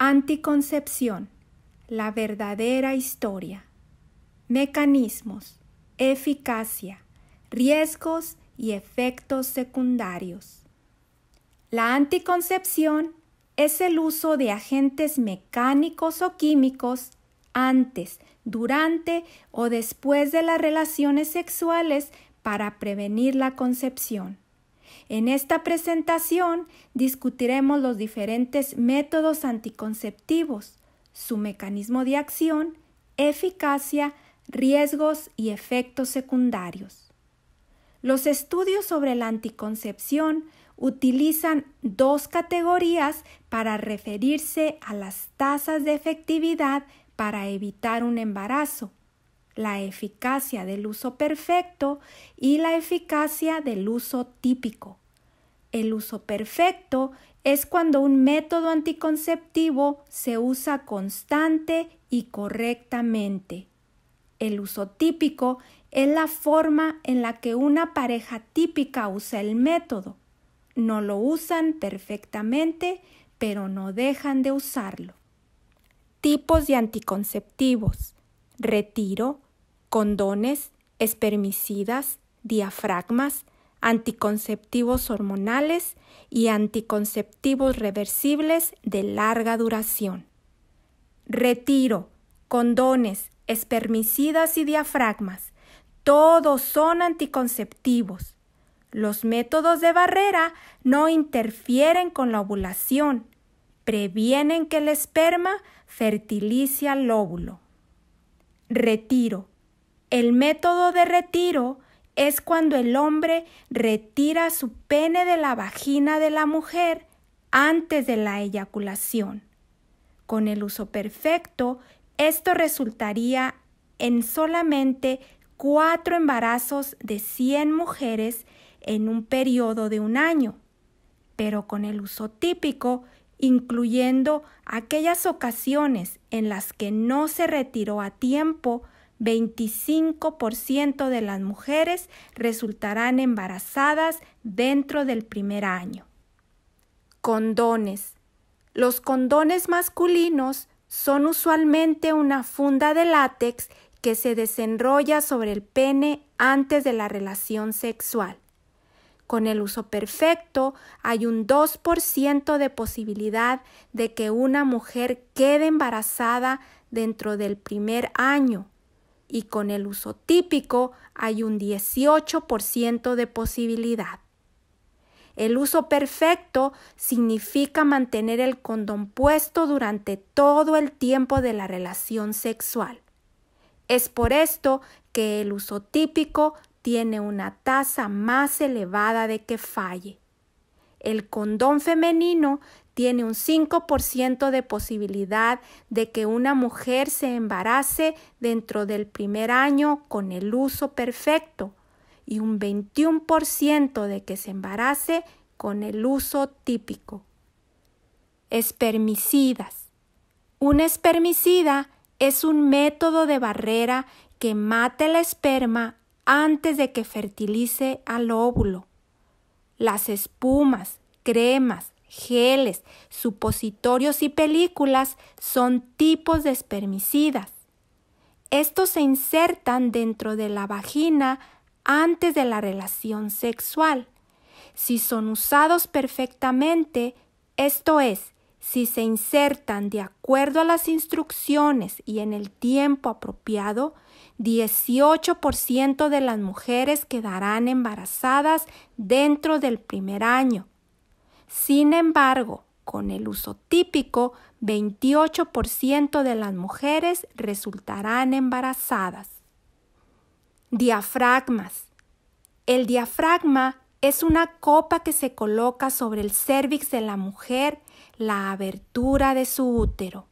Anticoncepción, la verdadera historia. Mecanismos, eficacia, riesgos y efectos secundarios. La anticoncepción es el uso de agentes mecánicos o químicos antes, durante o después de las relaciones sexuales para prevenir la concepción. En esta presentación discutiremos los diferentes métodos anticonceptivos, su mecanismo de acción, eficacia, riesgos y efectos secundarios. Los estudios sobre la anticoncepción utilizan dos categorías para referirse a las tasas de efectividad para evitar un embarazo, la eficacia del uso perfecto y la eficacia del uso típico. El uso perfecto es cuando un método anticonceptivo se usa constante y correctamente. El uso típico es la forma en la que una pareja típica usa el método. No lo usan perfectamente, pero no dejan de usarlo. Tipos de anticonceptivos. Retiro, condones, espermicidas, diafragmas, anticonceptivos hormonales y anticonceptivos reversibles de larga duración. Retiro, condones, espermicidas y diafragmas, todos son anticonceptivos. Los métodos de barrera no interfieren con la ovulación, previenen que el esperma fertilice al óvulo. Retiro. El método de retiro es cuando el hombre retira su pene de la vagina de la mujer antes de la eyaculación. Con el uso perfecto, esto resultaría en solamente cuatro embarazos de 100 mujeres en un periodo de un año, pero con el uso típico, incluyendo aquellas ocasiones en las que no se retiró a tiempo 25% de las mujeres resultarán embarazadas dentro del primer año. Condones. Los condones masculinos son usualmente una funda de látex que se desenrolla sobre el pene antes de la relación sexual. Con el uso perfecto hay un 2% de posibilidad de que una mujer quede embarazada dentro del primer año y con el uso típico hay un 18% de posibilidad. El uso perfecto significa mantener el condón puesto durante todo el tiempo de la relación sexual. Es por esto que el uso típico tiene una tasa más elevada de que falle. El condón femenino tiene un 5% de posibilidad de que una mujer se embarace dentro del primer año con el uso perfecto y un 21% de que se embarace con el uso típico. Espermicidas. Un espermicida es un método de barrera que mate el esperma antes de que fertilice al óvulo. Las espumas, cremas, geles, supositorios y películas son tipos de espermicidas. Estos se insertan dentro de la vagina antes de la relación sexual. Si son usados perfectamente, esto es, si se insertan de acuerdo a las instrucciones y en el tiempo apropiado, 18% de las mujeres quedarán embarazadas dentro del primer año sin embargo, con el uso típico, 28% de las mujeres resultarán embarazadas. Diafragmas. El diafragma es una copa que se coloca sobre el cérvix de la mujer, la abertura de su útero.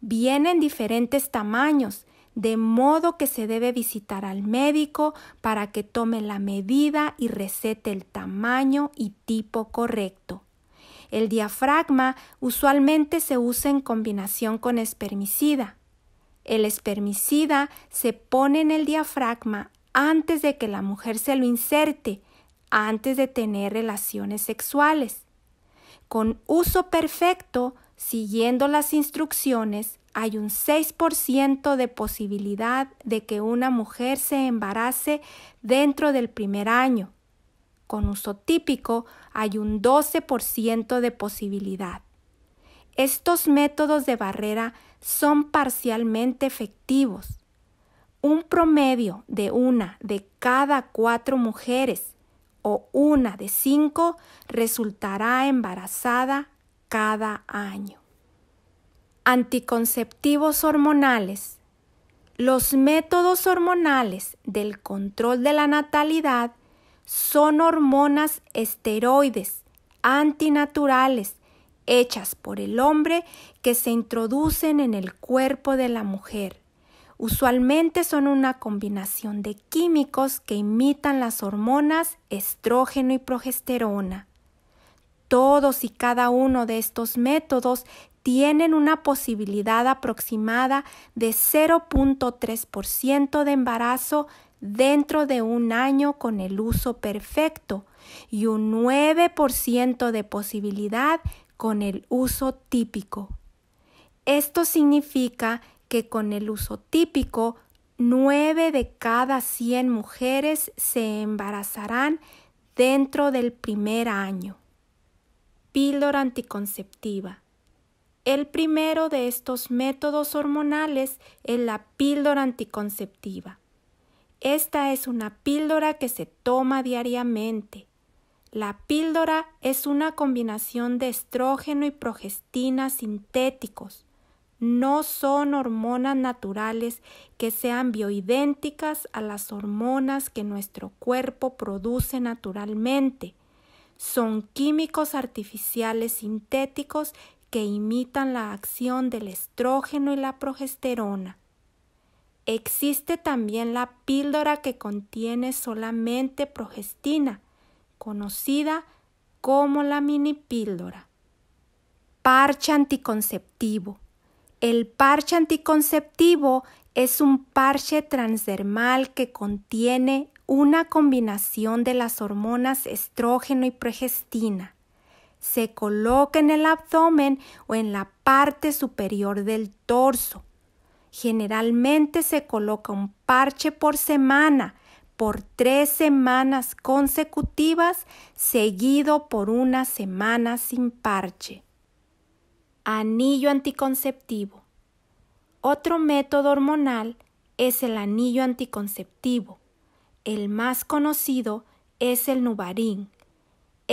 Vienen diferentes tamaños, de modo que se debe visitar al médico para que tome la medida y recete el tamaño y tipo correcto. El diafragma usualmente se usa en combinación con espermicida. El espermicida se pone en el diafragma antes de que la mujer se lo inserte, antes de tener relaciones sexuales. Con uso perfecto, siguiendo las instrucciones, hay un 6% de posibilidad de que una mujer se embarace dentro del primer año. Con uso típico hay un 12% de posibilidad. Estos métodos de barrera son parcialmente efectivos. Un promedio de una de cada cuatro mujeres o una de cinco resultará embarazada cada año anticonceptivos hormonales, los métodos hormonales del control de la natalidad son hormonas esteroides antinaturales hechas por el hombre que se introducen en el cuerpo de la mujer. Usualmente son una combinación de químicos que imitan las hormonas estrógeno y progesterona. Todos y cada uno de estos métodos tienen una posibilidad aproximada de 0.3% de embarazo dentro de un año con el uso perfecto y un 9% de posibilidad con el uso típico. Esto significa que con el uso típico, 9 de cada 100 mujeres se embarazarán dentro del primer año. Píldora anticonceptiva. El primero de estos métodos hormonales es la píldora anticonceptiva. Esta es una píldora que se toma diariamente. La píldora es una combinación de estrógeno y progestina sintéticos. No son hormonas naturales que sean bioidénticas a las hormonas que nuestro cuerpo produce naturalmente. Son químicos artificiales sintéticos que imitan la acción del estrógeno y la progesterona. Existe también la píldora que contiene solamente progestina, conocida como la mini píldora. Parche anticonceptivo. El parche anticonceptivo es un parche transdermal que contiene una combinación de las hormonas estrógeno y progestina se coloca en el abdomen o en la parte superior del torso. Generalmente se coloca un parche por semana, por tres semanas consecutivas, seguido por una semana sin parche. Anillo anticonceptivo. Otro método hormonal es el anillo anticonceptivo. El más conocido es el nubarín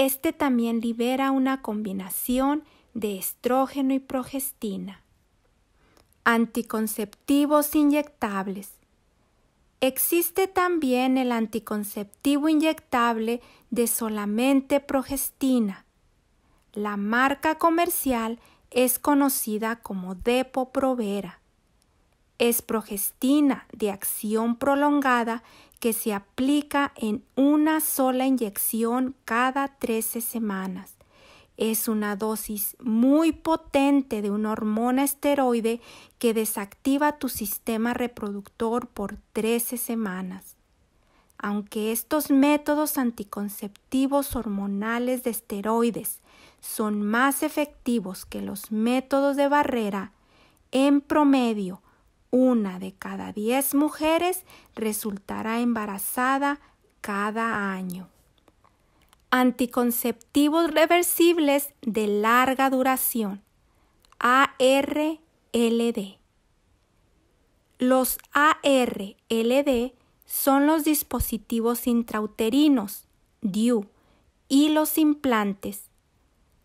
este también libera una combinación de estrógeno y progestina. Anticonceptivos inyectables. Existe también el anticonceptivo inyectable de solamente progestina. La marca comercial es conocida como Depo Provera. Es progestina de acción prolongada que se aplica en una sola inyección cada 13 semanas. Es una dosis muy potente de una hormona esteroide que desactiva tu sistema reproductor por 13 semanas. Aunque estos métodos anticonceptivos hormonales de esteroides son más efectivos que los métodos de barrera, en promedio, una de cada diez mujeres resultará embarazada cada año. Anticonceptivos reversibles de larga duración. ARLD. Los ARLD son los dispositivos intrauterinos, DIU, y los implantes.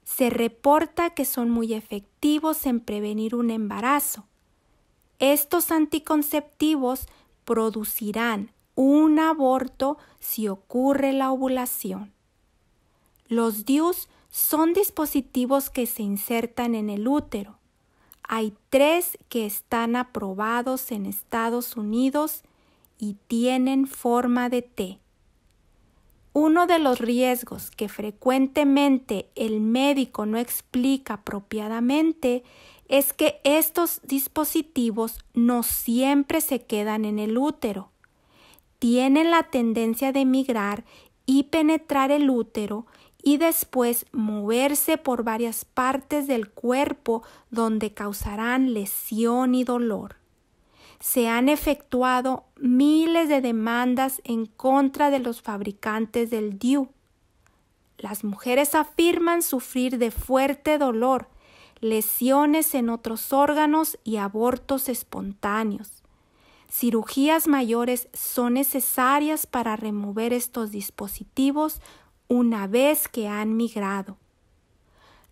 Se reporta que son muy efectivos en prevenir un embarazo estos anticonceptivos producirán un aborto si ocurre la ovulación. Los DIUs son dispositivos que se insertan en el útero. Hay tres que están aprobados en Estados Unidos y tienen forma de T. Uno de los riesgos que frecuentemente el médico no explica apropiadamente es que estos dispositivos no siempre se quedan en el útero. Tienen la tendencia de migrar y penetrar el útero y después moverse por varias partes del cuerpo donde causarán lesión y dolor. Se han efectuado miles de demandas en contra de los fabricantes del DIU. Las mujeres afirman sufrir de fuerte dolor, lesiones en otros órganos y abortos espontáneos. Cirugías mayores son necesarias para remover estos dispositivos una vez que han migrado.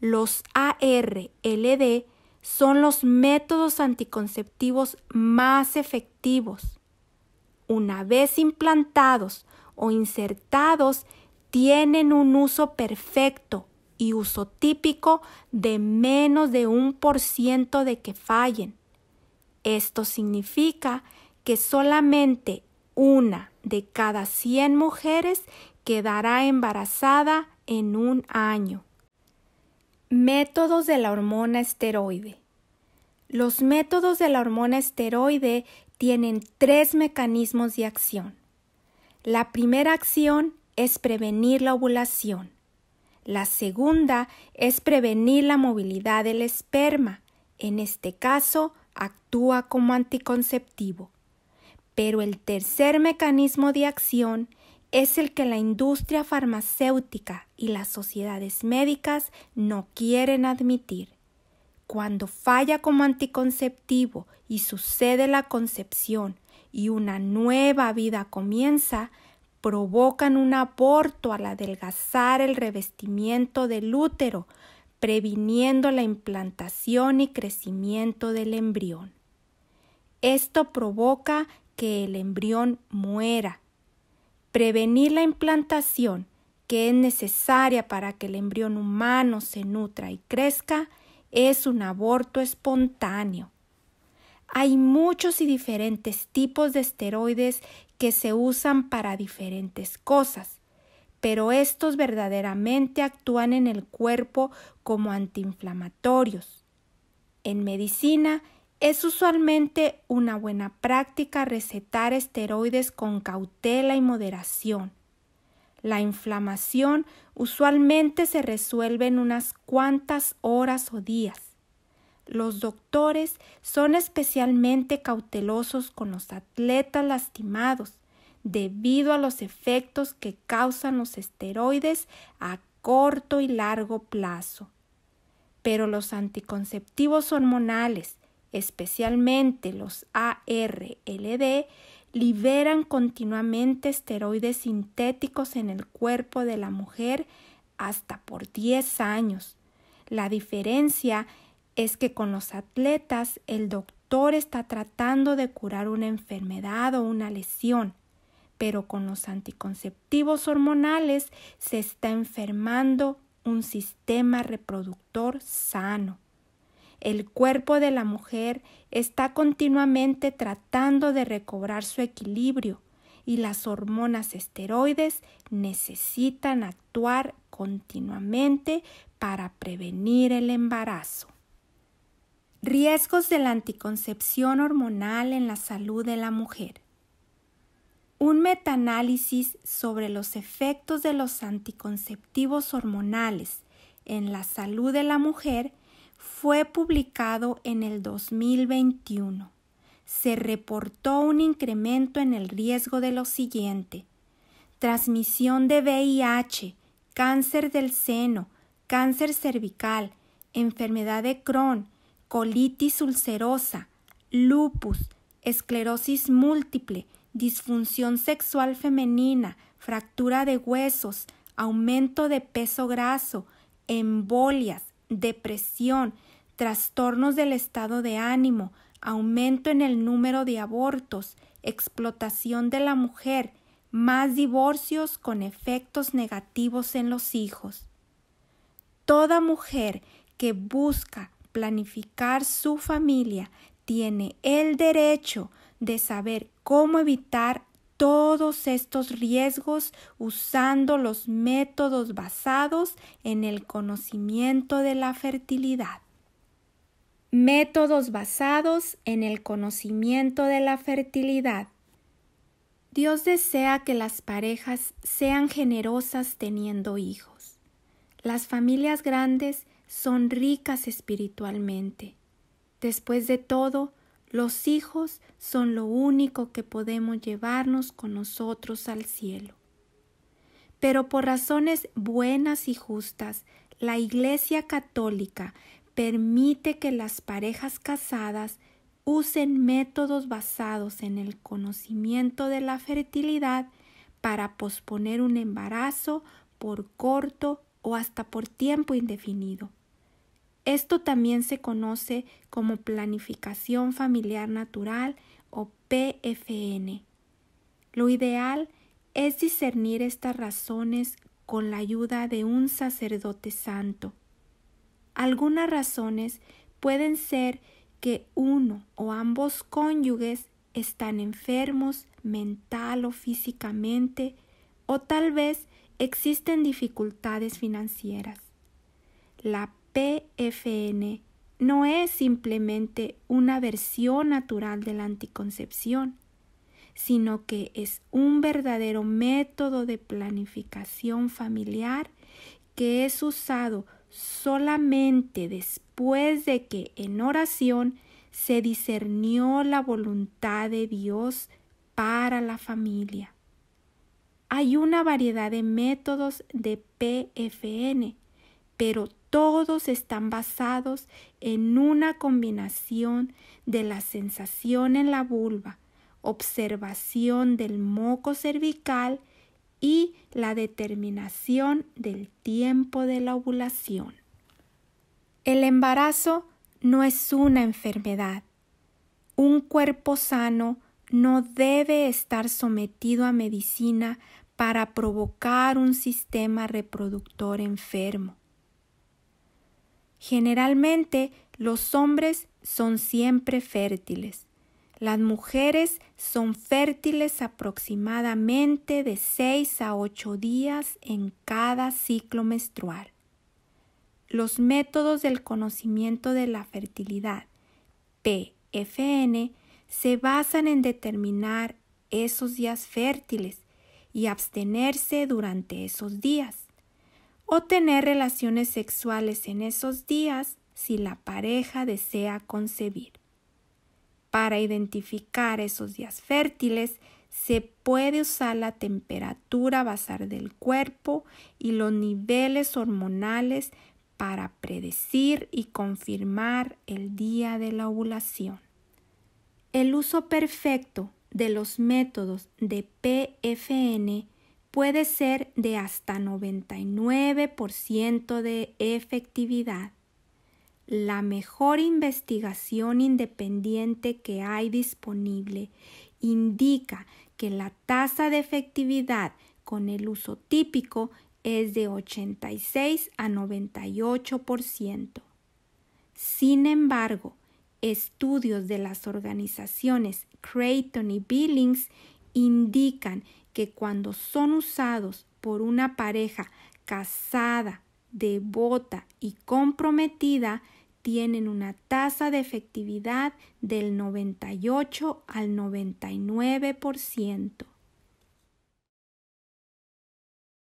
Los ARLD son los métodos anticonceptivos más efectivos. Una vez implantados o insertados, tienen un uso perfecto y uso típico de menos de un por ciento de que fallen. Esto significa que solamente una de cada 100 mujeres quedará embarazada en un año. Métodos de la hormona esteroide. Los métodos de la hormona esteroide tienen tres mecanismos de acción. La primera acción es prevenir la ovulación. La segunda es prevenir la movilidad del esperma. En este caso, actúa como anticonceptivo. Pero el tercer mecanismo de acción es el que la industria farmacéutica y las sociedades médicas no quieren admitir. Cuando falla como anticonceptivo y sucede la concepción y una nueva vida comienza, provocan un aborto al adelgazar el revestimiento del útero, previniendo la implantación y crecimiento del embrión. Esto provoca que el embrión muera. Prevenir la implantación, que es necesaria para que el embrión humano se nutra y crezca, es un aborto espontáneo. Hay muchos y diferentes tipos de esteroides que se usan para diferentes cosas, pero estos verdaderamente actúan en el cuerpo como antiinflamatorios. En medicina es usualmente una buena práctica recetar esteroides con cautela y moderación. La inflamación usualmente se resuelve en unas cuantas horas o días. Los doctores son especialmente cautelosos con los atletas lastimados debido a los efectos que causan los esteroides a corto y largo plazo. Pero los anticonceptivos hormonales, especialmente los ARLD, liberan continuamente esteroides sintéticos en el cuerpo de la mujer hasta por 10 años. La diferencia es que con los atletas el doctor está tratando de curar una enfermedad o una lesión, pero con los anticonceptivos hormonales se está enfermando un sistema reproductor sano. El cuerpo de la mujer está continuamente tratando de recobrar su equilibrio y las hormonas esteroides necesitan actuar continuamente para prevenir el embarazo. Riesgos de la anticoncepción hormonal en la salud de la mujer. Un metaanálisis sobre los efectos de los anticonceptivos hormonales en la salud de la mujer fue publicado en el 2021. Se reportó un incremento en el riesgo de lo siguiente. Transmisión de VIH, cáncer del seno, cáncer cervical, enfermedad de Crohn, colitis ulcerosa, lupus, esclerosis múltiple, disfunción sexual femenina, fractura de huesos, aumento de peso graso, embolias, depresión, trastornos del estado de ánimo, aumento en el número de abortos, explotación de la mujer, más divorcios con efectos negativos en los hijos. Toda mujer que busca planificar su familia tiene el derecho de saber cómo evitar todos estos riesgos usando los métodos basados en el conocimiento de la fertilidad. Métodos basados en el conocimiento de la fertilidad. Dios desea que las parejas sean generosas teniendo hijos. Las familias grandes son ricas espiritualmente. Después de todo, los hijos son lo único que podemos llevarnos con nosotros al cielo. Pero por razones buenas y justas, la Iglesia Católica permite que las parejas casadas usen métodos basados en el conocimiento de la fertilidad para posponer un embarazo por corto o hasta por tiempo indefinido. Esto también se conoce como planificación familiar natural o PFN. Lo ideal es discernir estas razones con la ayuda de un sacerdote santo. Algunas razones pueden ser que uno o ambos cónyuges están enfermos mental o físicamente, o tal vez existen dificultades financieras. La PFN no es simplemente una versión natural de la anticoncepción, sino que es un verdadero método de planificación familiar que es usado solamente después de que en oración se discernió la voluntad de Dios para la familia. Hay una variedad de métodos de PFN, pero todos están basados en una combinación de la sensación en la vulva, observación del moco cervical y la determinación del tiempo de la ovulación. El embarazo no es una enfermedad. Un cuerpo sano no debe estar sometido a medicina para provocar un sistema reproductor enfermo. Generalmente los hombres son siempre fértiles. Las mujeres son fértiles aproximadamente de 6 a 8 días en cada ciclo menstrual. Los métodos del conocimiento de la fertilidad, PFN, se basan en determinar esos días fértiles y abstenerse durante esos días. O tener relaciones sexuales en esos días si la pareja desea concebir. Para identificar esos días fértiles, se puede usar la temperatura basal del cuerpo y los niveles hormonales para predecir y confirmar el día de la ovulación. El uso perfecto de los métodos de PFN puede ser de hasta 99% de efectividad. La mejor investigación independiente que hay disponible indica que la tasa de efectividad con el uso típico es de 86 a 98%. Sin embargo, estudios de las organizaciones Creighton y Billings indican que cuando son usados por una pareja casada, devota y comprometida, tienen una tasa de efectividad del 98 al 99%.